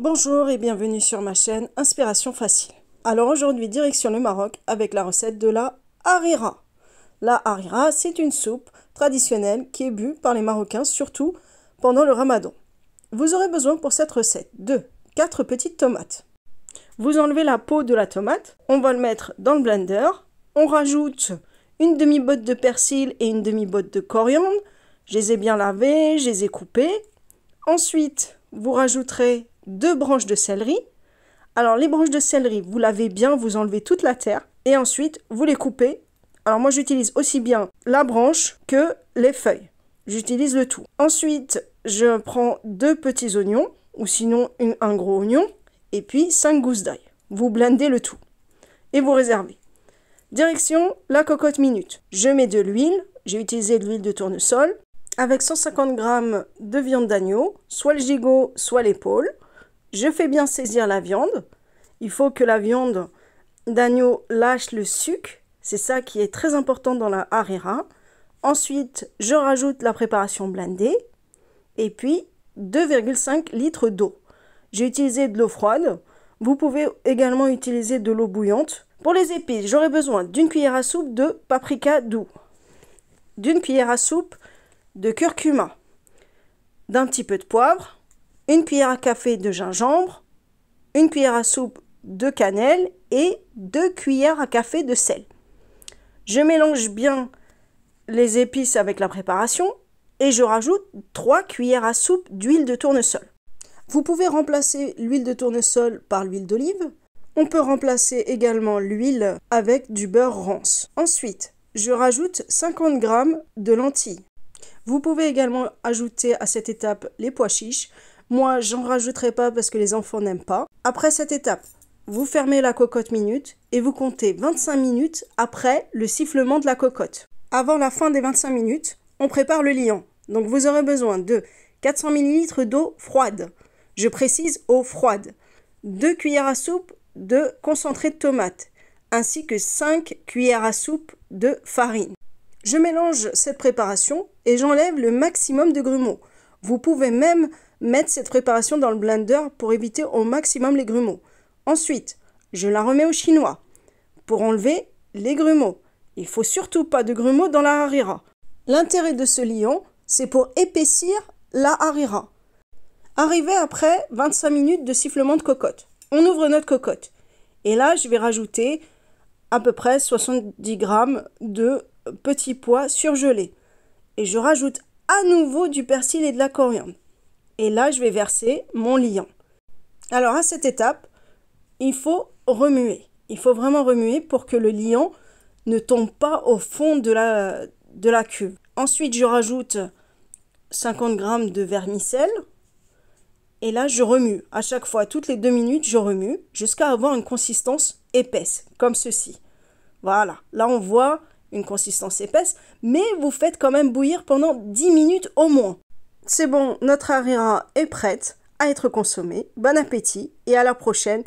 Bonjour et bienvenue sur ma chaîne Inspiration Facile. Alors aujourd'hui, direction le Maroc avec la recette de la harira. La harira, c'est une soupe traditionnelle qui est bue par les Marocains, surtout pendant le ramadan. Vous aurez besoin pour cette recette de 4 petites tomates. Vous enlevez la peau de la tomate, on va le mettre dans le blender, on rajoute une demi-botte de persil et une demi-botte de coriandre. Je les ai bien lavés, je les ai coupés. Ensuite, vous rajouterez deux branches de céleri. Alors les branches de céleri, vous lavez bien, vous enlevez toute la terre et ensuite vous les coupez. Alors moi j'utilise aussi bien la branche que les feuilles. J'utilise le tout. Ensuite, je prends deux petits oignons ou sinon un gros oignon et puis cinq gousses d'ail. Vous blendez le tout et vous réservez. Direction la cocotte minute. Je mets de l'huile, j'ai utilisé de l'huile de tournesol, avec 150 g de viande d'agneau, soit le gigot, soit l'épaule je fais bien saisir la viande. Il faut que la viande d'agneau lâche le sucre. C'est ça qui est très important dans la harira. Ensuite, je rajoute la préparation blindée. Et puis, 2,5 litres d'eau. J'ai utilisé de l'eau froide. Vous pouvez également utiliser de l'eau bouillante. Pour les épices, j'aurai besoin d'une cuillère à soupe de paprika doux, d'une cuillère à soupe de curcuma, d'un petit peu de poivre, une cuillère à café de gingembre, une cuillère à soupe de cannelle et deux cuillères à café de sel. Je mélange bien les épices avec la préparation et je rajoute 3 cuillères à soupe d'huile de tournesol. Vous pouvez remplacer l'huile de tournesol par l'huile d'olive. On peut remplacer également l'huile avec du beurre rance. Ensuite, je rajoute 50 g de lentilles. Vous pouvez également ajouter à cette étape les pois chiches. Moi, j'en rajouterai pas parce que les enfants n'aiment pas. Après cette étape, vous fermez la cocotte minute et vous comptez 25 minutes après le sifflement de la cocotte. Avant la fin des 25 minutes, on prépare le liant. Donc vous aurez besoin de 400 ml d'eau froide. Je précise eau froide. 2 cuillères à soupe de concentré de tomate ainsi que 5 cuillères à soupe de farine. Je mélange cette préparation et j'enlève le maximum de grumeaux. Vous pouvez même mettre cette préparation dans le blender pour éviter au maximum les grumeaux. Ensuite, je la remets au chinois pour enlever les grumeaux. Il faut surtout pas de grumeaux dans la harira. L'intérêt de ce lion, c'est pour épaissir la harira. Arrivé après 25 minutes de sifflement de cocotte, on ouvre notre cocotte. Et là, je vais rajouter à peu près 70 g de petits pois surgelés. Et je rajoute nouveau du persil et de la coriandre. Et là, je vais verser mon liant. Alors à cette étape, il faut remuer. Il faut vraiment remuer pour que le liant ne tombe pas au fond de la, de la cuve. Ensuite, je rajoute 50 g de vermicelle. Et là, je remue. À chaque fois, toutes les deux minutes, je remue jusqu'à avoir une consistance épaisse, comme ceci. Voilà. Là, on voit une consistance épaisse, mais vous faites quand même bouillir pendant 10 minutes au moins. C'est bon, notre harira est prête à être consommée. Bon appétit et à la prochaine